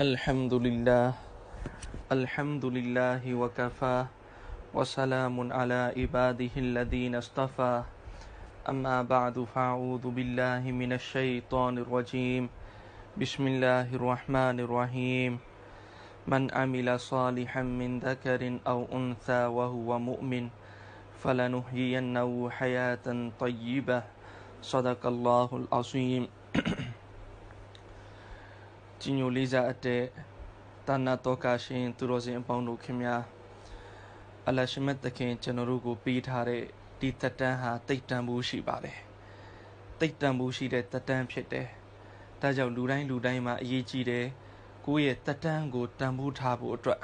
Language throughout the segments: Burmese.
الحمد لله الحمد لله وكفى وسلام على عباده الذين اصطفى أما بعد فأعوذ بالله من الشيطان الرجيم بسم الله الرحمن الرحيم من عمل صالحا من ذكر أو أنثى وهو مؤمن فلنحيينه حياة طيبة صدق الله العظيم ကြီးညိုလေးစားအပ်တဲ့တာနာတော်ကာရှင်သူတော်စင်အပေါင်းတို့ခင်များအလရှမတ်တခင်ကျွန်တော်တို့ကိုပေးထားတဲ့ဒီတက်တန်းဟာတိတ်တန်မှုရှိပါတယ်တိတ်တန်မှုရှိတဲ့တက်တန်းဖြစ်တယ်ဒါကြောင့်လူတိုင်းလူတိုင်းမှာအရေးကြီးတယ်ကိုယ့်ရဲ့တက်တန်းကိုတန်ဖိုးထားဖို့အတွက်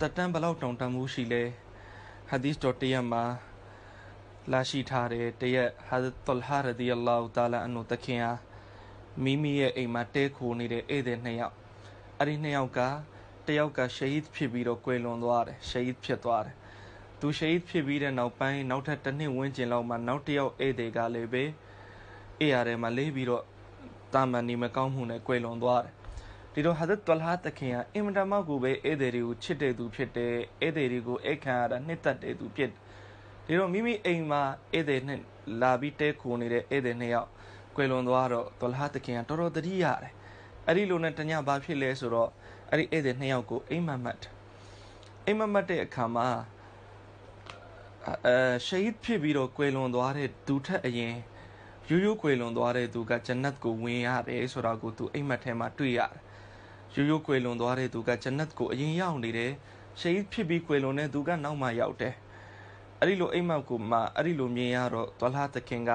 တက်တန်းဘလောက်တောင်တန်ဖိုးရှိလဲဟာဒီစ်တော်တရက်မှာလာရှိထားတဲ့တရက်ဟာဇတ်တုလ်ဟာရဒီအလ္လာဟူတာလာအန်နုတခင်ဟာမိမိရဲ့အိမ်မှာတဲခိုနေတဲ့ဧည့်သည်နှစ်ယောက်အဲ့ဒီနှစ်ယောက်ကတယောက်ကရှဟီဒ်ဖြစ်ပြီးတော့ကွယ်လွန်သွားတယ်ရှဟီဒ်ဖြစ်သွားတယ်သူရှဟီဒ်ဖြစ်ပြီးတဲ့နောက်ပိုင်းနောက်ထပ်တစ်နှစ်ဝန်းကျင်လောက်မှာနောက်တစ်ယောက်ဧည့်သည်ကလည်းပဲအေရထဲမှာလေးပြီးတော့တာမန်နေမကောင်းမှုနဲ့ကွယ်လွန်သွားတယ်ဒီတော့ဟာဇတ်တွလဟာတခင်ကအင်မတမောက်ကိုပဲဧည့်သည်တွေကိုချစ်တဲ့သူဖြစ်တယ်ဧည့်သည်တွေကိုအိတ်ခံရတာနှစ်သက်တဲ့သူဖြစ်တယ်ဒီတော့မိမိအိမ်မှာဧည့်သည်နဲ့လာပြီးတဲခိုနေတဲ့ဧည့်သည်နှစ်ယောက်ကွယ်လွန်သွားတော့တော်လားသခင်ကတော်တော်တတိရတယ်အဲ့ဒီလိုနဲ့တညဘာဖြစ်လဲဆိုတော့အဲ့ဒီဧည့်သည်နှစ်ယောက်ကိုအိမ်မမတ်အိမ်မမတ်တဲ့အခါမှာအဲရှိဒ်ဖြစ်ပြီးတော့ကွယ်လွန်သွားတဲ့သူထက်အရင်ရိုးရိုးကွယ်လွန်သွားတဲ့သူကဂျန်နတ်ကိုဝင်ရတယ်ဆိုတာကိုသူအိမ်မက်ထဲမှာတွေ့ရတယ်ရိုးရိုးကွယ်လွန်သွားတဲ့သူကဂျန်နတ်ကိုအရင်ရောက်နေတယ်ရှိဒ်ဖြစ်ပြီးကွယ်လွန်တဲ့သူကနောက်မှရောက်တယ်အဲ့ဒီလိုအိမ်မက်ကိုမှအဲ့ဒီလိုမြင်ရတော့သွာလားသခင်က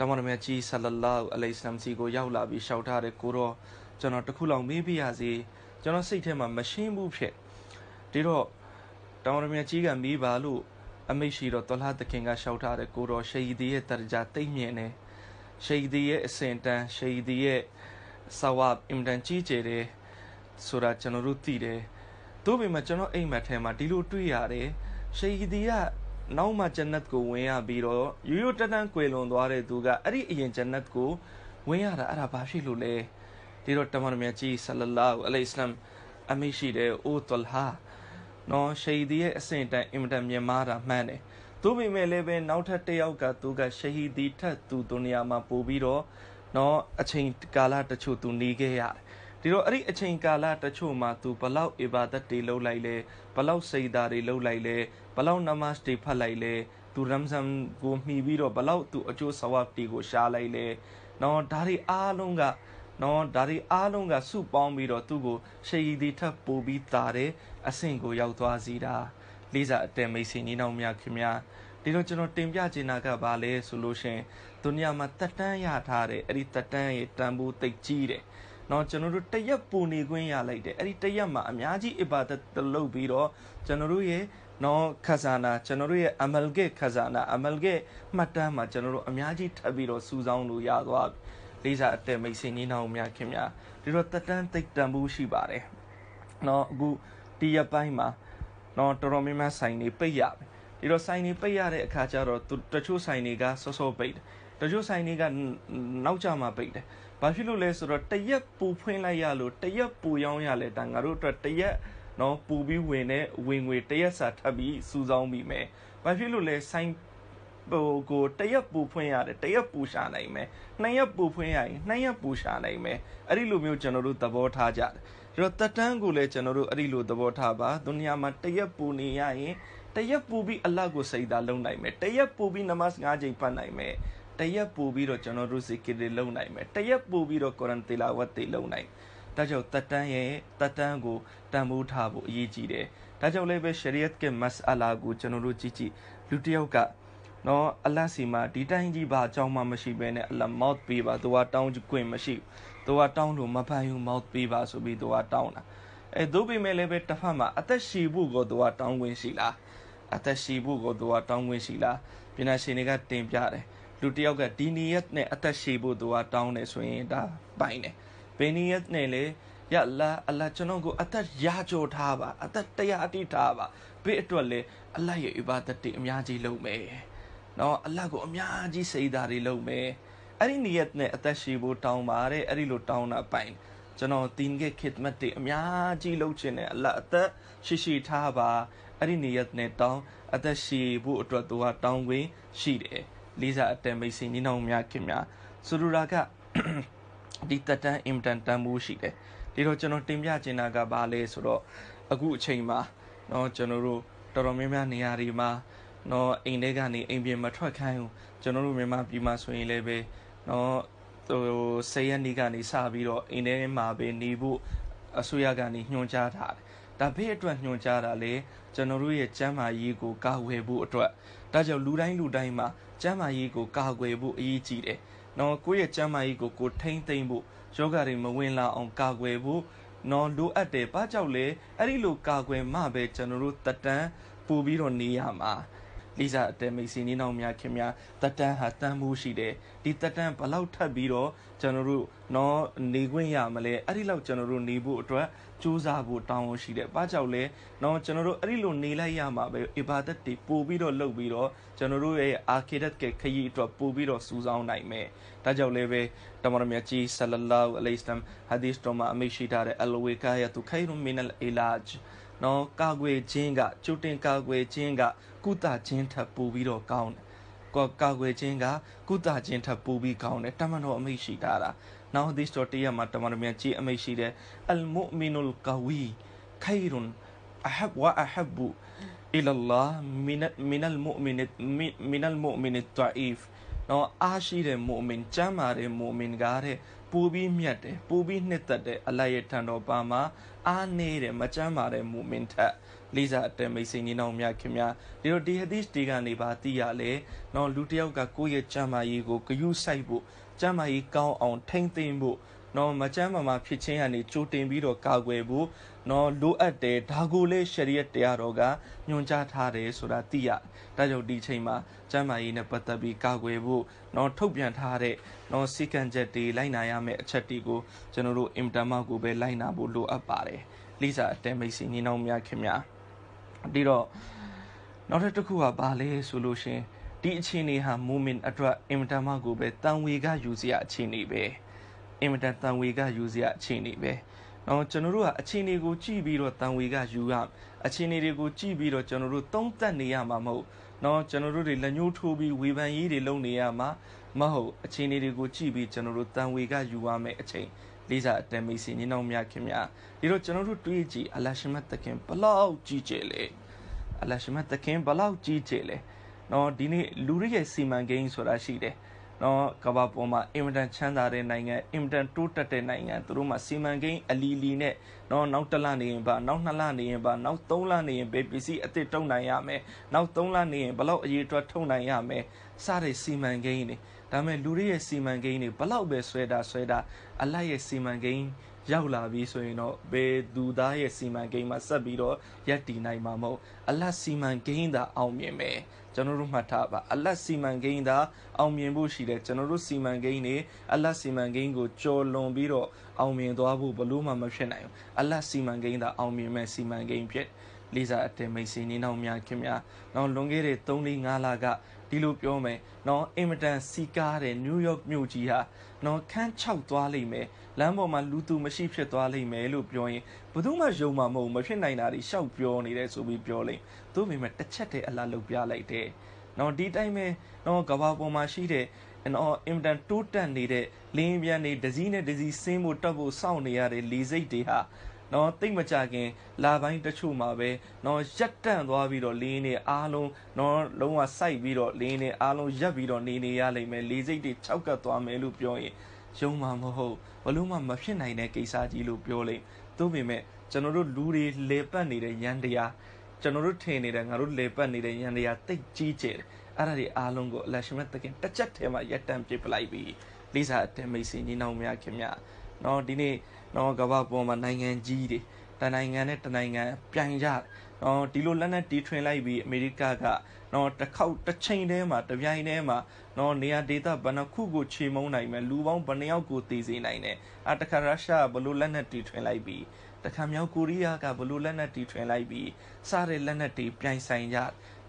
တမန်တော်မြတ်ကြီးဆလလောက်အလိုင်စလမ်စီကိုရောက်လာပြီးရှောက်ထားတဲ့ကိုတော့ကျွန်တော်တခုလောက်မေးပြရစီကျွန်တော်စိတ်ထဲမှာမရှင်းဘူးဖြစ်ဒီတော့တမန်တော်မြတ်ကြီးကမေးပါလို့အမိတ်ရှိတော့တလားသခင်ကရှောက်ထားတဲ့ကိုတော်ရှဟီဒီရဲ့တရကြတိတ်မြင်နေရှဟီဒီရဲ့အစင်တန်းရှဟီဒီရဲ့ဆဝပ်အင်တန်ကြီးကျယ်တယ်ဆိုတာကျွန်တော်တို့သိတယ်တို့ပေမဲ့ကျွန်တော်အိမ်မက်ထဲမှာဒီလိုတွေ့ရတယ်ရှဟီဒီကနောက်မှဂျန်နတ်ကိုဝင်ရပြီးတော့ရိုးရိုးတက်တန်းကွယ်လွန်သွားတဲ့သူကအဲ့ဒီအရင်ဂျန်နတ်ကိုဝင်ရတာအဲ့ဒါဘာဖြစ်လို့လဲဒီတော့တမန်တော်မြတ်ကြီးဆလလာဟူအလိုင်စလမ်အမိရှိတဲ့အိုတလဟာနော်ရှဟီဒီရဲ့အဆင့်တိုင်းအင်မတန်မြင်မာတာမှန်တယ်သူ့ပေမဲ့လည်းပဲနောက်ထပ်တစ်ယောက်ကသူကရှဟီဒီထက်သူဒုနီယာမှာပို့ပြီးတော့နော်အချိန်ကာလတချို့သူနေခဲ့ရတယ်ဒီတော့အဲ့ဒီအချိန်ကာလတချို့မှာသူဘလောက်အီဘာဒတ်တွေလုပ်လိုက်လဲဘလောက်စိတ်ဓာတ်တွေလုပ်လိုက်လဲဘလောက်နမတ်တွေဖတ်လိုက်လဲသူရမ်ဇန်ကိုမှီပြီးတော့ဘလောက်သူအကျိုးဆဝပ်တွေကို ရှာလိုက်လဲနော်ဒါတွေအားလုံးကနော်ဒါတွေအားလုံးကစုပေါင်းပြီးတော့သူ့ကိုရှယီဒီထပ်ပို့ပြီးတာတဲ့အဆင့်ကိုရောက်သွားစီတာလေးစားအတဲမိတ်ဆွေညီနောင်များခင်ဗျာဒီတော့ကျွန်တော်တင်ပြချင်တာကဘာလဲဆိုလို့ရှင်ဒုညမှာတက်တန်းရထားတဲ့အဲ့ဒီတက်တန်းရဲ့တန်ဖိုးသိပ်ကြီးတယ်เนาะကျွန်တော်တို့တရက်ပူနေခွင့်ရလိုက်တယ်အဲ့ဒီတရက်မှာအများကြီးအဘာဒတ်တလုပ်ပြီးတော့ကျွန်တော်တို့ရဲ့နော်ခဇာနာကျွန်တော်တို့ရဲ့အမလ်ကေခဇာနာအမလ်ကေမှတ်တမ်းမှာကျွန်တော်တို့အများကြီးထပ်ပြီးတော့စူးစောင်းလို့ရသွားလေးစားအတဲမိတ်ဆင်ကြီးနောင်များခင်ဗျာဒီတော့တက်တန်းတိတ်တန်မှုရှိပါတယ်နော်အခုဒီရပိုင်းမှာနော်တော်တော်များများဆိုင်တွေပိတ်ရပြီဒီတော့ဆိုင်တွေပိတ်ရတဲ့အခါကျတော့တချို့ဆိုင်တွေကဆော့ဆော့ပိတ်တယ်တချို့ဆိုင်တွေကနောက်ကျမှပိတ်တယ်ဘာဖြစ်လို့လဲဆိုတော့တရက်ပူဖွင့်လိုက်ရလို့တရက်ပူရောင်းရလဲတန်ငါတို့အတွက်တရက်နော်ပူပြီးဝင်တဲ့ဝင်ငွေတရက်စာထပ်ပြီးစူးစောင်းပြီးမယ်ဘာဖြစ်လို့လဲဆိုင်ဟိုကိုတရက်ပူဖွင့်ရတယ်တရက်ပူရှာနိုင်မယ်နှစ်ရက်ပူဖွင့်ရရင်နှစ်ရက်ပူရှာနိုင်မယ်အဲ့ဒီလိုမျိုးကျွန်တော်တို့သဘောထားကြတယ်ဒါတော့တက်တန်းကိုလည်းကျွန်တော်တို့အဲ့ဒီလိုသဘောထားပါဒုနီယာမှာတရက်ပူနေရရင်တရက်ပူပြီးအလတ်ကိုစိတ်သာလုံနိုင်မယ်တရက်ပူပြီးနမတ်၅ချိန်ပတ်နိုင်မယ်တရက်ပို့ပြီးတော့ကျွန်တော်တို့စီကီရီလုံနိုင်မယ်တရက်ပို့ပြီးတော့ကုရ်အန်တီလာဝတ်တွေလုံနိုင်ဒါကြောင့်တတ်တန်းရဲ့တတ်တန်းကိုတန်ဖိုးထားဖို့အရေးကြီးတယ်ဒါကြောင့်လည်းပဲရှရီယတ်ကမစအလာကိုကျွန်တော်တို့ကြည့်ကြည့်လူတစ်ယောက်ကနော်အလတ်စီမှာဒီတိုင်းကြီးဘာအကြောင်းမှမရှိဘဲနဲ့အလမောက်ပေးပါသူကတောင်းကြွင့်မရှိသူကတောင်းလို့မပန်ယူမောက်ပေးပါဆိုပြီးသူကတောင်းတာအဲသို့ပေမဲ့လည်းပဲတစ်ဖက်မှာအသက်ရှည်ဖို့ကိုသူကတောင်းခွင့်ရှိလားအသက်ရှည်ဖို့ကိုသူကတောင်းခွင့်ရှိလားပြည်နာရှင်တွေကတင်ပြတယ်လူတယောက်ကဒီနီယက်နဲ့အသက်ရှည်ဖို့သူကတောင်းတယ်ဆိုရင်ဒါပိုင်တယ်ဘေနီယက်နဲ့လေရလာအလကျွန်တော်ကိုအသက်ရာကျော်ထားပါအသက်တရားအတိထားပါဘေးအတွက်လေအလရဲ့ဥပါဒတိအများကြီးလုပ်မယ်နော်အလကိုအများကြီးစိတ်ဓာတ်တွေလုပ်မယ်အဲ့ဒီနီယက်နဲ့အသက်ရှည်ဖို့တောင်းပါတဲ့အဲ့ဒီလိုတောင်းတာပိုင်ကျွန်တော်တင်ခဲ့ခစ်မတ်တွေအများကြီးလုပ်ခြင်းနဲ့အလအသက်ရှိရှိထားပါအဲ့ဒီနေရက်နဲ့တောင်းအသက်ရှိဖို့အတွက်သူကတောင်းခွင့်ရှိတယ်လေးစားအတန်မိတ်ဆွေနှင်းနှောင်းများခင်များဆိုလိုတာကဒီတက်တန်းအင်တန်တန်မှုရှိတယ်ဒီတော့ကျွန်တော်တင်ပြချင်တာကဘာလဲဆိုတော့အခုအချိန်မှာเนาะကျွန်တော်တို့တော်တော်များများနေရာတွေမှာเนาะအိမ်ထဲကနေအိမ်ပြင်မထွက်ခိုင်းဘူးကျွန်တော်တို့မြန်မာပြည်မှာဆိုရင်လည်းပဲเนาะဟိုဆေးရနေကနေစပြီးတော့အိမ်ထဲမှာပဲနေဖို့အစိုးရကနေညွှန်ကြားထားတယ်ဒါဘေးအတွက်ညွှန်ကြားတာလေကျွန်တော်တို့ရဲ့ကျန်းမာရေးကိုကာဝယ်ဖို့အတွက်ဒါကြောင့်လူတိုင်းလူတိုင်းမှာကျန်းမာရေးကိုကာကွယ်ဖို့အရေးကြီးတယ်။နော်ကိုယ့်ရဲ့ကျန်းမာရေးကိုကိုထိမ့်သိမ့်ဖို့ယောဂတွေမဝင်လာအောင်ကာကွယ်ဖို့နော်လိုအပ်တယ်။ဘာကြောင့်လဲအဲ့ဒီလိုကာကွယ်မှပဲကျွန်တော်တို့တက်တန်းပူပြီးတော့နေရမှာ။လီစာအတဲမိတ်စီနေနောက်များခင်များတက်တန်းဟာတန်မှုရှိတယ်။ဒီတက်တန်းဘလောက်ထပ်ပြီးတော့ကျွန်တော်တို့နော်နေခွင့်ရမလဲ။အဲ့ဒီလောက်ကျွန်တော်တို့နေဖို့အတွက်စူးစမ်းဖို့တောင်းဝန်ရှိတယ်။ဘာကြောင့်လဲ။တော့ကျွန်တော်တို့အဲ့ဒီလိုနေလိုက်ရမှာပဲ ibadat တွေပို့ပြီးတော့လုပ်ပြီးတော့ကျွန်တော်တို့ရဲ့ akidat ကခရီးအတွက်ပို့ပြီးတော့စူးစမ်းနိုင်မယ်။ဒါကြောင့်လည်းပဲတမန်တော်မြတ်ကြီး sallallahu alaihi wasallam hadith တော်မှာအမိရှိထားတဲ့ al-wiqayatu khairun min al-ilaj နော်ကာကွယ်ခြင်းကကျူတင်ကာကွယ်ခြင်းကကုသခြင်းထပ်ပို့ပြီးတော့ကောင်းတယ်။ကာကွယ်ခြင်းကကုသခြင်းထပ်ပို့ပြီးကောင်းတယ်။တမန်တော်အမိရှိထားတာ။နောက်ဟဒီစ်တော်တရမှာတမန်တော်များကြီးအမိတ်ရှိတယ်အလ်မူမီနူလ်ကဝီခိုင်ရွန်အဟဘဝအဟဘူ إلى الله من من المؤمن من المؤمن الضعيف နော်အားရှိတဲ့မုအမင်ကျမ်းမာတဲ့မုအမင်ကားတဲ့ပူပြီးမြတ်တယ်ပူပြီးနှစ်သက်တယ်အလရဲ့ထံတော်ပါမှာအားနေတယ်မကျမ်းမာတဲ့မုအမင်ထက်လေးစားအတမိတ်စိန်ကြီးတော်များခင်များဒီလိုဒီဟဒီစ်ဒီကနေပါသိရလေနော်လူတစ်ယောက်ကကိုယ့်ရဲ့ကျမ်းမာရေးကိုဂယုစိုက်ဖို့ကျန်းမာရေးကောင်းအောင်ထိမ့်သိမ်းဖို့နော်မကျမ်းမာမာဖြစ်ခြင်းကနေကြိုတင်ပြီးတော့ကာကွယ်ဖို့နော်လိုအပ်တယ်ဒါကိုလေရှရီယတ်တရားတော်ကညွှန်ကြားထားတယ်ဆိုတာသိရဒါကြောင့်ဒီချိန်မှာကျမ်းမာရေးနဲ့ပတ်သက်ပြီးကာကွယ်ဖို့နော်ထုတ်ပြန်ထားတဲ့နော်စီကံချက်တွေလိုက်နာရမယ့်အချက်တွေကိုကျွန်တော်တို့အင်တာမကိုပဲလိုက်နာဖို့လိုအပ်ပါတယ်လိစာအတဲမိတ်စီညီနောင်များခင်ဗျာပြီးတော့နောက်ထပ်တစ်ခုကဘာလဲဆိုလို့ရှင်ဒီအခြေအနေဟာ moment အတွက်အင်မတန်မှကိုပဲတန်ဝေကယူစရာအခြေအနေပဲအင်မတန်တန်ဝေကယူစရာအခြေအနေပဲနော်ကျွန်တော်တို့ကအခြေအနေကိုကြည့်ပြီးတော့တန်ဝေကယူရအခြေအနေတွေကိုကြည့်ပြီးတော့ကျွန်တော်တို့သုံးသပ်နေရမှာမဟုတ်နော်ကျွန်တော်တို့တွေလက်ညှိုးထိုးပြီးဝေဖန်ရေးတွေလုပ်နေရမှာမဟုတ်အခြေအနေတွေကိုကြည့်ပြီးကျွန်တော်တို့တန်ဝေကယူရမယ်အချိန်လေးစားအတန်မိတ်စီညီနောင်များခင်ဗျာဒီတော့ကျွန်တော်တို့တွေးကြည့်အလရှမတ်တခင်ဘလောက် ကြည့်ကြလေအလရှမတ်တခင်ဘလောက်ကြည့်ကြလေနော်ဒီနေ့လူတွေရဲ့စီမံကိန်းဆိုတာရှိတယ်နော်ကမ္ဘာပေါ်မှာအင်မတန်ချမ်းသာတဲ့နိုင်ငံအင်မတန်တိုးတက်တဲ့နိုင်ငံသူတို့မှာစီမံကိန်းအလီလီနဲ့နော်နောက်တစ်လနေရင်ပါနောက်နှစ်လနေရင်ပါနောက်သုံးလနေရင်ပဲပစ္စည်းအသစ်တုံးနိုင်ရမယ်နောက်သုံးလနေရင်ဘလောက်အရေးအတွက်ထုံနိုင်ရမယ်စတဲ့စီမံကိန်းတွေဒါမဲ့လူတွေရဲ့စီမံကိန်းတွေဘလောက်ပဲဆွဲတာဆွဲတာအလိုက်ရဲ့စီမံကိန်းရောက်လာပြီဆိုရင်တော့ဘယ်သူသားရဲ့စီမံကိန်းမှာဆက်ပြီးတော့ရပ်တည်နိုင်မှာမဟုတ်အလတ်စီမံကိန်းသာ အောင်မြင်မယ်ကျွန်တော်တို့မှတ်ထားပါအလတ်စီမံကိန်းသာအောင်မြင်ဖို့ရှိတယ်ကျွန်တော်တို့စီမံကိန်းတွေအလတ်စီမံကိန်းကိုကျော်လွန်ပြီးတော့အောင်မြင်သွားဖို့ဘလို့မှမဖြစ်နိုင်ဘူးအလတ်စီမံကိန်းသာအောင်မြင်မဲ့စီမံကိန်းဖြစ်လေးစားအတင်မိတ်ဆွေနေနောက်များခင်ဗျာနော်လွန်ခဲ့တဲ့3-5လကဒီလိုပြောမယ်နော်အင်မတန်စီကားတဲ့နယူးယောက်မြို့ကြီးဟာနော်ခန်းချောက်သွားလိမ့်မယ်လမ်းပေါ်မှာလူသူမရှိဖြစ်သွားလိမ့်မယ်လို့ပြောရင်ဘယ်သူမှယုံမှာမဟုတ်မဖြစ်နိုင်တာတွေရှောက်ပြောနေတယ်ဆိုပြီးပြောလိမ့်သို့ပေမဲ့တစ်ချက်တည်းအလားလုပ်ပြလိုက်တယ်နော်ဒီတိုင်းပဲနော်ကဘာပေါ်မှာရှိတဲ့ and all အင်တန်တိုးတက်နေတဲ့လင်းပြန်နေဒဇီးနဲ့ဒဇီးဆင်းဖို့တက်ဖို့စောင့်နေရတဲ့လေစိတ်တွေဟာနော်တိတ်မကြခင်လာပိုင်းတချို့မှာပဲနော်ရက်တန့်သွားပြီးတော့လေးနေအားလုံးနော်လုံးဝစိုက်ပြီးတော့လေးနေအားလုံးရက်ပြီးတော့နေနေရလိမ့်မယ်လေးစိတ်တွေခြောက်ကပ်သွားမယ်လို့ပြောရင်ယုံမှာမဟုတ်ဘလို့မှမဖြစ်နိုင်တဲ့ကိစ္စကြီးလို့ပြောလိမ့်သို့ပေမဲ့ကျွန်တော်တို့လူတွေလေပတ်နေတဲ့ရန်တရားကျွန်တော်တို့ထင်နေတဲ့ငါတို့လေပတ်နေတဲ့ရန်တရားတိတ်ကြီးကျယ်အဲ့ဒါတွေအားလုံးကိုအလရှမတ်တခင်တစ်ချက်ထဲမှာရက်တန့်ပြစ်ပလိုက်ပြီးလိစာအတ္တမိတ်စင်ကြီးနှောင်းများခင်ဗျာနော်ဒီနေ့နော်ကမ္ဘာပေါ်မှာနိုင်ငံကြီးတွေတနိုင်ငံနဲ့တနိုင်ငံပြိုင်ကြနော်ဒီလိုလက်နက်တီးထွင်လိုက်ပြီးအမေရိကကနော်တစ်ခေါက်တစ်ချိန်တည်းမှာတစ်ပြိုင်တည်းမှာနော်နေရာဒေသဘဏ္ဍခုကိုချေမုန်းနိုင်မယ်လူပေါင်းဘဏ္ဍယောက်ကိုတည်စေနိုင်တယ်အတခါရုရှားကဘလို့လက်နက်တီးထွင်လိုက်ပြီးတခါမြောက်ကိုရီးယားကဘလို့လက်နက်တီးထွင်လိုက်ပြီးစတဲ့လက်နက်တွေပြိုင်ဆိုင်ကြ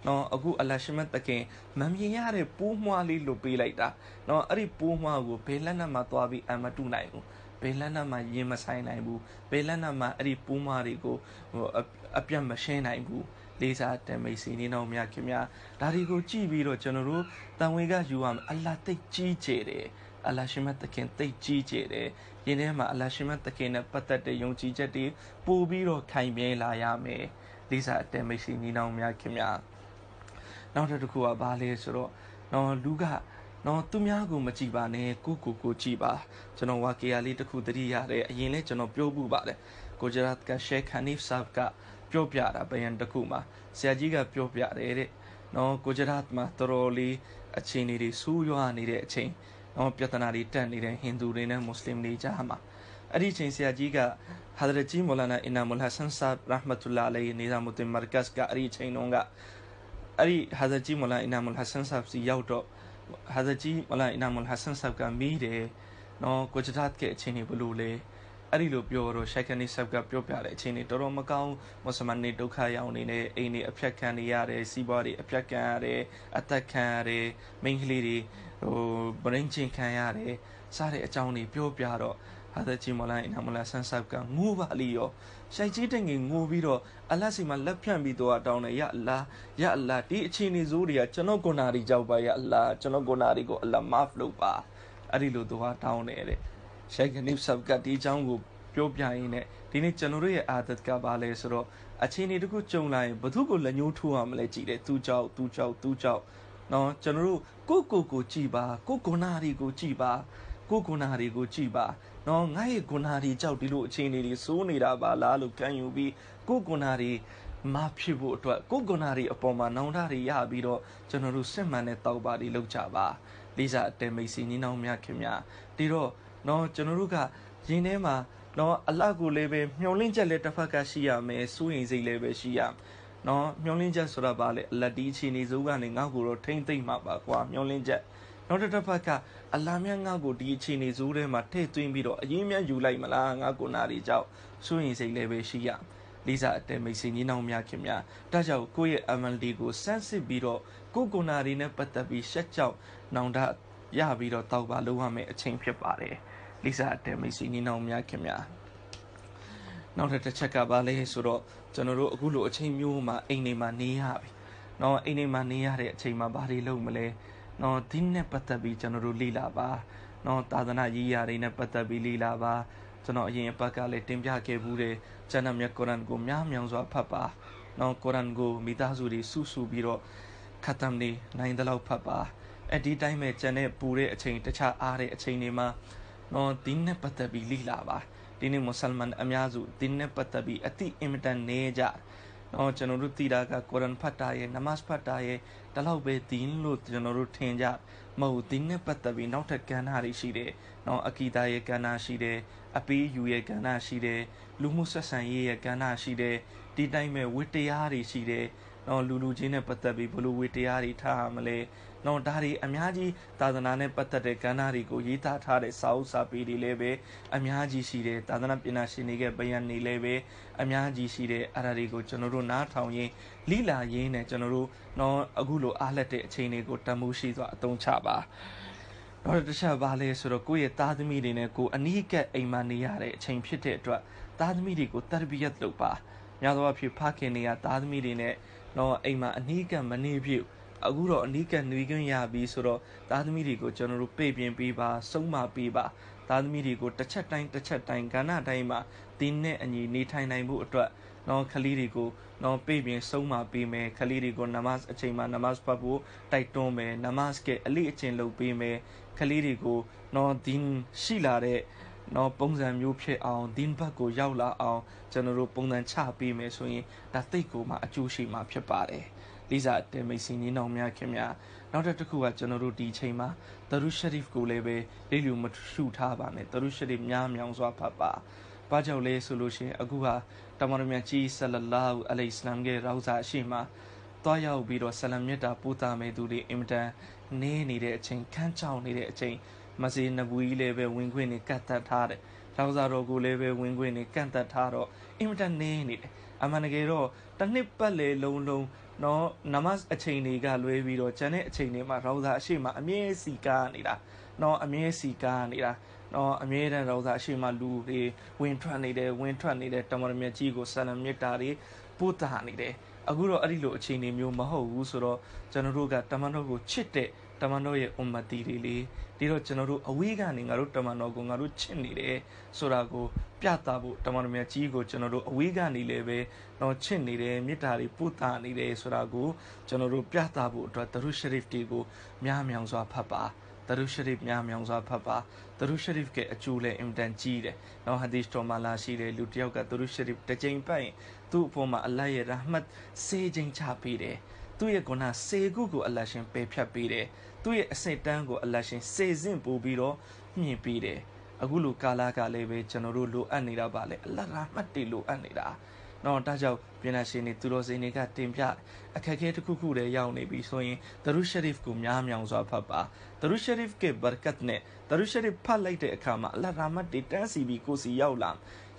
နော်အခုအလရှမတ်တခင်မမြင်ရတဲ့ပိုးမွှားလေးလွတ်ပေးလိုက်တာနော်အဲ့ဒီပိုးမွှားကိုဘယ်လက်နက်မှသွားပြီးအမတူနိုင်ဘူးဘေးလက်နက်မှရင်မဆိုင်နိုင်ဘူးဘေးလက်နက်မှအဲ့ဒီပူးမတွေကိုဟိုအပြတ်မရှင်းနိုင်ဘူးလေးစားတမိတ်စီနေတော်များခင်ဗျာဒါတွေကိုကြည့်ပြီးတော့ကျွန်တော်တို့တန်ဝေကယူရမယ်အလာတိတ်ကြီးကျယ်တယ်အလရှိမတ်သခင်တိတ်ကြီးကျယ်တယ်။ယင်းထဲမှာအလရှိမတ်သခင်နဲ့ပတ်သက်တဲ့ယုံကြည်ချက်တွေပို့ပြီးတော့ခိုင်မြဲလာရမယ်။ဒီစားအတဲမိတ်စီနီနောင်များခင်ဗျာ။နောက်တစ်ခုကဘာလဲဆိုတော့နော်လူကနော်သူများကိုမကြည့်ပါနဲ့ကိုကိုကိုကြည့်ပါကျွန်တော်ဝါကေယာလေးတစ်ခုတတိရတယ်အရင်လဲကျွန်တော်ပြောမှုပါတယ်ကိုဂျရတ်ကရှေခနီဖ်ဆာကပြောပြတာဘယန်တစ်ခုမှာဆရာကြီးကပြောပြတယ်တဲ့နော်ကိုဂျရတ်မှာတော်တော်လေးအချိန်တွေဆူးရွာနေတဲ့အချိန်နော်ပြဿနာတွေတက်နေတဲ့ဟိန္ဒူတွေနဲ့မွတ်စလင်တွေကြားမှာအဲ့ဒီအချိန်ဆရာကြီးကဟာဒရတ်ကြီးမိုလာနာအင်နာမူလ်ဟဆန်ဆာရာဟမတူလာအလိုင်နီဇာမူတင်မာကတ်ကအဲ့ဒီအချိန်တုန်းကအဲ့ဒီဟာဇာကြီးမိုလာအင်နာမူလ်ဟဆန်ဆာစီရောက်တော့ Hazrat ကြီးမလိုင်အနာမုလ်ဟဆန်ဆပ်ကမိတယ်နော်ကိုချတာရဲ့အခြေအနေဘယ်လိုလဲအဲ့ဒီလိုပြောတော့ရှိုက်ကနေဆက်ကပြောပြတဲ့အခြေအနေတော်တော်မကောင်းမွတ်စလန်တွေဒုက္ခရောက်နေတဲ့အိမ်တွေအဖျက်ခံနေရတယ်စီးပွားတွေအဖျက်ခံရတယ်အသက်ခံရတယ်မိန်းကလေးတွေဟိုဗရင်းချင်းခံရတယ်စတဲ့အကြောင်းတွေပြောပြတော့ဟာသချီမလိုင်းအနာမလာဆန်ဆပ်ကငိုပါလီရောရှိုက်ကြီးတငင်ငိုပြီးတော့အလတ်စီမှာလက်ဖြန့်ပြီးတော့တောင်းတယ်ရအလာရအလာဒီအချိန်နေစိုးတွေကကျွန်တော်ကိုနာရီကြောက်ပါရအလာကျွန်တော်ကိုနာရီကိုအလာမဖလို့ပါအဲ့ဒီလိုသူကတောင်းတယ်တဲ့ရှိုက်ကနိဆပ်ကဒီအကြောင်းကိုပြောပြရင်းနဲ့ဒီနေ့ကျွန်တော်တို့ရဲ့အာသတ်ကဘာလဲဆိုတော့အချိန်နေတခုကြုံလာရင်ဘသူ့ကိုလက်ညှိုးထိုးရမလဲကြည်တယ်သူကြောက်သူကြောက်သူကြောက်နော်ကျွန်တော်တို့ကိုကိုကိုကြည်ပါကိုကိုနာရီကိုကြည်ပါကိုကိုနာရီကိုကြည်ပါနော်ငါ့ရဲ့ဂုဏတွေကြောက်ဒီလိုအခြေအနေတွေစိုးနေတာပါလားလို့ခံယူပြီးကိုဂုဏတွေမဖြစ်ဖို့အတွက်ကိုဂုဏတွေအပေါ်မှာနောင်တတွေရပြီးတော့ကျွန်တော်တို့စစ်မှန်တဲ့တောက်ပါတွေလုပ်ကြပါလေးစားအတဲမိတ်စီနီးနောင်များခင်ဗျာဒီတော့နော်ကျွန်တော်တို့ကရင်းထဲမှာနော်အလောက်ကိုလည်းပဲမျောလင့်ချက်လည်းတစ်ဖက်ကရှိရမယ်စိုးရင်စိတ်လည်းပဲရှိရနော်မျောလင့်ချက်ဆိုတာပါလေအလက်တီးချီနေစိုးကနေငါ့ကိုတော့ထိမ့်သိမ့်မှာပါကွာမျောလင့်ချက်နောက်တစ်တစ်ဖက်ကအလာမြတ်ငါ့ကိုဒီအခြေအနေဆိုးထဲမှာထည့်သွင်းပြီးတော့အရင်မြတ်ယူလိုက်မလားငါကိုနာတွေကြောင့်စိုးရင်စိတ်လည်းပဲရှိရလေးစားအတဲမိတ်ဆွေညီနောင်များခင်ဗျာဒါကြောင့်ကိုယ့်ရဲ့ MLD ကိုစမ်းစစ်ပြီးတော့ကိုကိုနာတွေနဲ့ပတ်သက်ပြီးရှက်ကြောက်နောင်တရပြီးတော့တောက်ပါလုံးဝမယ့်အချိန်ဖြစ်ပါတယ်လေးစားအတဲမိတ်ဆွေညီနောင်များခင်ဗျာနောက်ထပ်တစ်ချက်ကပါလဲဆိုတော့ကျွန်တော်တို့အခုလိုအချိန်မျိုးမှာအိမ်နေမှာနေရပြီ။နော်အိမ်နေမှာနေရတဲ့အချိန်မှာဘာတွေလုပ်မလဲ။နော်ဒီနဲ့ပတ်သက်ပြီးကျွန်တော်တို့လေ့လာပါနော်သာသနာရေးရာတွေနဲ့ပတ်သက်ပြီးလေ့လာပါကျွန်တော်အရင်အပတ်ကလည်းတင်ပြခဲ့ဘူးတယ်ကျမ်းစာမြတ်ကုရ်အာန်ကိုများမြောင်စွာဖတ်ပါနော်ကုရ်အာန်ကို မိသားစုတွေစုစုပြီးတော့ခတ်တမ်နေနိုင်တဲ့လောက်ဖတ်ပါအဲ့ဒီတိုင်းပဲကျန်တဲ့ပူတဲ့အချိန်တခြားအားတဲ့အချိန်တွေမှာနော်ဒီနဲ့ပတ်သက်ပြီးလေ့လာပါဒီနေ့မွတ်ဆလမန်အများစုဒီနဲ့ပတ်သက်ပြီးအတိအင်မတန်နေကြတယ်နော်ကျွန်တော်တို့တည်တာကကုရ်အန်ဖတ်တာရဲ့နမတ်ဖတ်တာရဲ့တလောက်ပဲဒင်းလို့ကျွန်တော်တို့ထင်ကြမဟုတ်ဒင်းနဲ့ပတ်သက်ပြီးနောက်ထပ်ကဏ္ဍတွေရှိတယ်နော်အကီတာရဲ့ကဏ္ဍရှိတယ်အပေးယူရဲ့ကဏ္ဍရှိတယ်လူမှုဆက်ဆံရေးရဲ့ကဏ္ဍရှိတယ်ဒီတိုင်းပဲဝိတရားတွေရှိတယ်နော်လူလူချင်းနဲ့ပတ်သက်ပြီးဘလို့ဝိတရားတွေထားရမလဲနော်ဒါတွေအများကြီးသာသနာနဲ့ပတ်သက်တဲ့ကဏ္ဍတွေကိုရေးသားထားတဲ့စာအုပ်စာပေတွေလည်းပဲအများကြီးရှိတယ်သာသနာပညာရှင်တွေကဘယံနေလည်းပဲအများကြီးရှိတယ်အဲ့ဒါတွေကိုကျွန်တော်တို့နားထောင်ရင်းလိလာရင်းနဲ့ကျွန်တော်တို့နော်အခုလိုအားလက်တဲ့အချိန်တွေကို တမိုးရှိစွာအသုံးချပါတော့တခြားဘာလဲဆိုတော့ကိုယ့်ရဲ့သားသမီးတွေနဲ့ကိုအနီးကပ်အိမ်မှာနေရတဲ့အချိန်ဖြစ်တဲ့အတွက်သားသမီးတွေကိုတရဘီယတ်လုပ်ပါညသောအဖြစ်ဖခင်တွေကသားသမီးတွေနဲ့တော့အိမ်မှာအနီးကပ်မနေဖြစ်အခုတော့အနီးကပ်နှွေးခွင့်ရပြီဆိုတော့သားသမီးတွေကိုကျွန်တော်တို့ပြေပြင်ပေးပါဆုံးမပေးပါသားသမီးတွေကိုတစ်ချက်တိုင်းတစ်ချက်တိုင်းကဏ္ဍတိုင်းမှာတင်းနဲ့အညီနေထိုင်နိုင်ဖို့အတွက်နော်ခလေးတွေကိုနော်ပြေပြင်ဆုံးမပေးမယ်ခလေးတွေကိုနမတ်အချိန်မှာနမတ်ဖတ်ဖို့တိုက်တွန်းမယ်နမတ်ကအလေးအကျင့်လုပ်ပေးမယ်ခလေးတွေကိုနော်ဒင်းရှိလာတဲ့နော်ပုံစံမျိုးဖြစ်အောင်ဒင်းဘက်ကိုရောက်လာအောင်ကျွန်တော်တို့ပုံစံချပေးမယ်ဆိုရင်ဒါတိတ်ကိုမှအကျိုးရှိမှာဖြစ်ပါတယ်လေးစားအတင်မိတ်ဆွေညီနောင်များခင်ဗျာနောက်တစ်ခုကကျွန်တော်တို့ဒီအချိန်မှာသရုရှရီဖ်ကိုလည်းပဲလေးလူမရှုထားပါနဲ့သရုရှရီဖ်များမြောင်စွာဖတ်ပါဘာကြောင့်လဲဆိုလို့ရှင်အခုဟာတမန်တော်များကြီးဆလလာဟူအလိုင်စလမ်ရဲ့ရောစာအရှိမှာတွားရောက်ပြီးတော့ဆလမ်မြတ်တာပို့တာမဲ့သူတွေအင်မတန်နေနေတဲ့အချိန်ခန်းချောင်းနေတဲ့အချိန်မစေနဘူးကြီးလည်းပဲဝင်ခွင့်နေကတ်တတ်ထားတယ်ရောစာတော်ကိုလည်းပဲဝင်ခွင့်နေကန့်တတ်ထားတော့အင်မတန်နေနေတယ်အမှန်တကယ်တော့တစ်နှစ်ပတ်လေလုံးလုံးနော်နမတ်အချိန်တွေကလွဲပြီးတော့ဂျန်တဲ့အချိန်တွေမှာရောဇာအရှိမအမြဲစီကားနေတာနော်အမြဲစီကားနေတာနော်အမြဲတမ်းရောဇာအရှိမလူတွေဝင်ထွက်နေတယ်ဝင်ထွက်နေတယ်တမရမြကြီးကိုဆန္ဒမြစ်တာတွေပို့တာနေတယ်အခုတော့အဲ့ဒီလိုအခြေအနေမျိုးမဟုတ်ဘူးဆိုတော့ကျွန်တော်တို့ကတမန်တော်ကိုချစ်တဲ့တမန်တော်ရဲ့ ummati တွေလေဒီတော့ကျွန်တော်တို့အဝေးကနေငါတို့တမန်တော်ကိုငါတို့ချစ်နေတယ်ဆိုတာကိုပြသဖို့တမန်တော်များကြီးကိုကျွန်တော်တို့အဝေးကနေလည်းပဲတော့ချစ်နေတယ်မေတ္တာတွေပို့သနေတယ်ဆိုတာကိုကျွန်တော်တို့ပြသဖို့အတွက်ဒရုရှရစ်တွေကိုများမြောင်စွာဖတ်ပါဒရုရှရစ်များမြောင်စွာဖတ်ပါဒရုရှရစ်ကအကျိုးလည်းအင်တန်ကြီးတယ်။နော်ဟာဒီစ်တော်မှာလာရှိတဲ့လူတစ်ယောက်ကဒရုရှရစ်တစ်ချိန်ပတ်ရင်သူ့အပေါ်မှာအလ္လာဟ်ရဲ့ရာဟမတ်စေခြင်းချပေးတယ်။သူ့ရဲ့ကုနာစေခုကိုအလ္လာဟ်ရှင်ပယ်ဖြတ်ပေးတယ်။သူ့ရဲ့အစိတ်တန်းကိုအလ္လာဟ်ရှင်စေစင့်ပို့ပြီးတော့မြင့်ပေးတယ်။အခုလိုကာလကလည်းပဲကျွန်တော်တို့လိုအပ်နေတာပါလေအလကားမှတ်တည်လိုအပ်နေတာနော်ဒါကြောင့်ပြည်နယ်ရှင်တွေသူတော်စင်တွေကတင်ပြအခက်အခဲတစ်ခုခုတည်းရောက်နေပြီဆိုရင်ဒရုရှရစ်ကိုများမြောင်စွာဖတ်ပါဒရုရှရစ်ကေဘာကတ်နဲ့ဒရုရှရစ်ဖတ်လိုက်တဲ့အခါမှာအလကားမှတ်တည်တန်းစီပြီးကိုစီရောက်လာ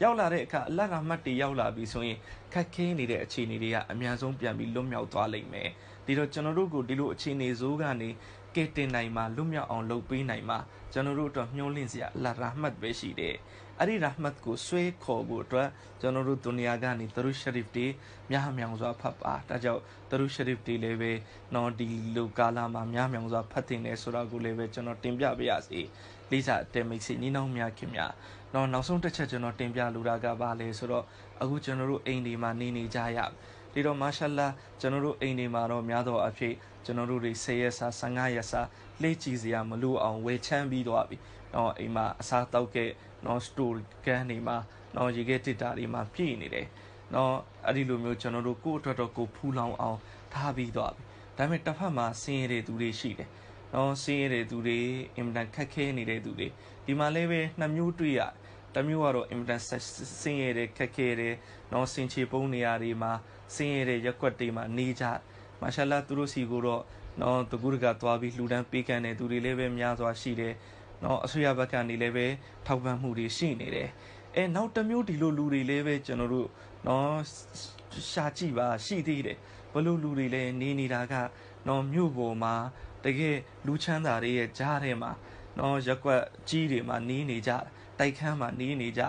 ရောက်လာတဲ့အခါအလကားမှတ်တည်ရောက်လာပြီဆိုရင်ခက်ခဲနေတဲ့အခြေအနေတွေကအများဆုံးပြန်ပြီးလွတ်မြောက်သွားလိမ့်မယ်ဒီတော့ကျွန်တော်တို့ကိုဒီလိုအခြေအနေဆိုးကနေကယ်တင်နိုင်မှာလွတ်မြောက်အောင်လုပ်ပေးနိုင်မှာကျွန်တော်တို့အတွက်မျှော်လင့်စရာအလရာဟမတ်ပဲရှိတယ်အဲ့ဒီရာဟမတ်ကိုဆွဲခေါ်ဖို့အတွက်ကျွန်တော်တို့ဒုနီယာကနေသရုရှရစ်တီမြဟမြောင်စွာဖတ်ပါဒါကြောင့်သရုရှရစ်တီလည်းပဲနော်ဒီလိုကာလာမှာမြဟမြောင်စွာဖတ်တင်တယ်ဆိုတော့ကိုလည်းပဲကျွန်တော်တင်ပြပေးရစီလေးစားအတမိတ်စီနီးနှောင်းများခင်ဗျာနော်နောက်ဆုံးတစ်ချက်ကျွန်တော်တင်ပြလိုတာကဘာလဲဆိုတော့အခုကျွန်တော်တို့အိမ်ဒီမှာနေနေကြရဒီတော့မာရှာလာကျွန်တော်တို့အိမ်တွေမှာတော့များသောအားဖြင့်ကျွန်တော်တို့တွေ10ရက်စာ15ရက်စာလေ့ကြည့်စရာ မလိုအောင်ဝယ်ချမ်းပြီးတော့ပြီနော်အိမ်မှာအစားတောက်ခဲ့နော်စတိုကန်တွေမှာနော်ရေခဲတစ်တာတွေမှာပြည့်နေတယ်နော်အဲ့ဒီလိုမျိုးကျွန်တော်တို့ကိုယ့်အတွက်တော့ကိုဖူးလောင်အောင်ထားပြီးတော့ပြီဒါပေမဲ့တစ်ဖက်မှာဆင်းရဲတဲ့သူတွေရှိတယ်နော်ဆင်းရဲတဲ့သူတွေအင်မတန်ခက်ခဲနေတဲ့သူတွေဒီမှာလည်းပဲနှမျိုးတွေ့ရတယ်တမျိုးကတော့အင်မတန်ဆင်းရဲတဲ့ခက်ခဲတဲ့နော်ဆင်ချေပုံးနေရာတွေမှာဆင်းရဲတဲ့ရက်ွက်တွေမှာနေကြမာရှာလာသူတို့စီကိုတော့နော်တကူတကသွားပြီးလှူဒန်းပေးကန်တဲ့သူတွေလည်းပဲများစွာရှိတယ်နော်အစိုးရဘက်ကနေလည်းပဲထောက်ပံ့မှုတွေရှိနေတယ်အဲနောက်တစ်မျိုးဒီလိုလူတွေလည်းပဲကျွန်တော်တို့နော်ရှာကြည့်ပါရှိသေးတယ်ဘလို့လူတွေလည်းနေနေတာက နော်မြို့ပေါ်မှာတကယ်လူချမ်းသာတွေရဲ့ကြားထဲမှာနော်ရက်ွက်ကြီးတွေမှာနေနေကြတိုက်ခန်းမှာနေနေကြ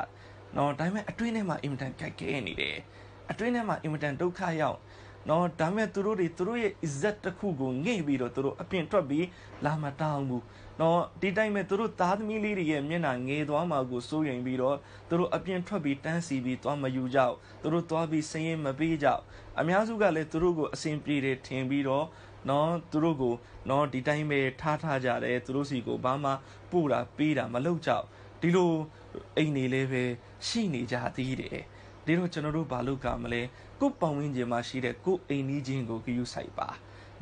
နော်ဒါပေမဲ့အတွင်းထဲမှာအင်မတန်ကြိုက်ခဲနေတယ်အတွင်းထဲမှာအင်မတန်ဒုက္ခရောက်နော်ဒါပေမဲ့သူတို့တွေသူတို့ရဲ့ izzat တစ်ခုကိုငိတ်ပြီးတော့သူတို့အပြင်ထွက်ပြီးလာမတောင်းဘူးနော်ဒီတိုင်းမဲ့သူတို့သားသမီးလေးတွေရဲ့မျက်နှာငယ်သွားမှာကိုစိုးရိမ်ပြီးတော့သူတို့အပြင်ထွက်ပြီးတန်းစီပြီးသွားမယူကြသူတို့သွားပြီးစင်းရင်မပေးကြအများစုကလည်းသူတို့ကိုအစဉ်ပြေတယ်ထင်ပြီးတော့နော်သူတို့ကိုနော်ဒီတိုင်းပဲထားထားကြတယ်သူတို့စီကိုဘာမှပို့တာပေးတာမလုပ်ကြဘူးဒီလိုအိမ်နေလဲပဲရှိနေကြသေးတယ်ဒီတော့ကျွန်တော်တို့ဘာလုပ်ကြမလဲကိုပတ်ဝန်းကျင်မှာရှိတဲ့ကိုအိမ်နီးချင်းကိုဂရုစိုက်ပါ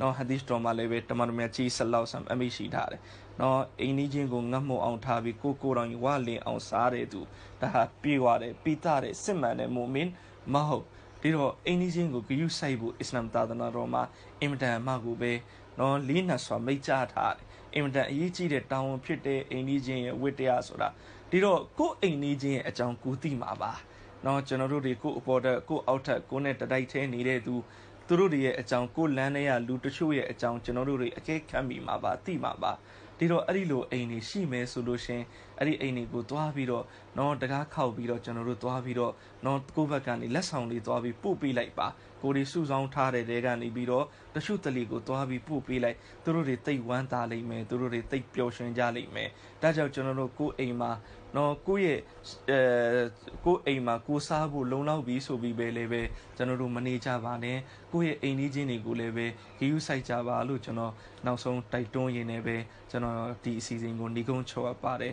နော်ဟဒီစတော်မှာလည်းပဲတမန်တော်များကြီးဆလောက်ဆမ်အမိရှိထားတယ်နော်အိမ်နီးချင်းကိုငတ်မှုအောင်ထားပြီးကိုကိုတော်ကြီးဝလင်အောင်စားတဲ့သူဒါဟာပြေွားတယ်ပိတတဲ့စစ်မှန်တဲ့မူမင်မဟုတ်ဒီတော့အိမ်နီးချင်းကိုဂရုစိုက်ဖို့အစ္စလာမ်သာသနာတော်မှာအင်မတန်မှကိုပဲနော်လေးနတ်စွာမိတ်ကြားထားတယ်အင်မတန်အရေးကြီးတဲ့တာဝန်ဖြစ်တဲ့အိမ်ကြီးချင်းရဲ့ဝိတရားဆိုတာဒီတော့ကို့အိမ်ကြီးချင်းရဲ့အကြောင်းကိုသိမှာပါနော်ကျွန်တော်တို့တွေကို့အပေါ်တက်ကို့အောက်ထက်ကို့နဲ့တတိုက်သေးနေတဲ့သူသူတို့တွေရဲ့အကြောင်းကိုလမ်းထဲရလူတချို့ရဲ့အကြောင်းကျွန်တော်တို့တွေအကဲခတ်မိမှာပါသိမှာပါဒီတော့အဲ့ဒီလိုအိမ်တွေရှိမယ်ဆိုလို့ရှင်အဲ့ဒီအိမ်တွေကိုသွားပြီးတော့နော်တကားခောက်ပြီးတော့ကျွန်တော်တို့သွားပြီးတော့နော်ကိုယ့်ဘက်ကနေလက်ဆောင်လေးသွားပြီးပို့ပေးလိုက်ပါကိုတွေစုဆောင်းထားတဲ့တဲကနေပြီးတော့တရှုတလီကိုသွားပြီးပို့ပေးလိုက်သူတို့တွေတိတ်ဝမ်းသာလိမ့်မယ်သူတို့တွေတိတ်ပျော်ရွှင်ကြလိမ့်မယ်ဒါကြောင့်ကျွန်တော်တို့ကိုယ့်အိမ်မှာနော်ကိုယ့်ရဲ့အဲကိုယ့်အိမ်မှာကိုစားဖို့လုံလောက်ပြီးဆိုပြီးပဲလေပဲကျွန်တော်တို့မနေကြပါနဲ့ကိုယ့်ရဲ့အိမ်ကြီးချင်းတွေကိုလည်းပဲဂရုစိုက်ကြပါလို့ကျွန်တော်နောက်ဆုံးတိုက်တွန်းရင်းနဲ့ပဲကျွန်တော်ဒီအစီအစဉ်ကိုနှီးကုန်းချော်အပ်ပါတယ်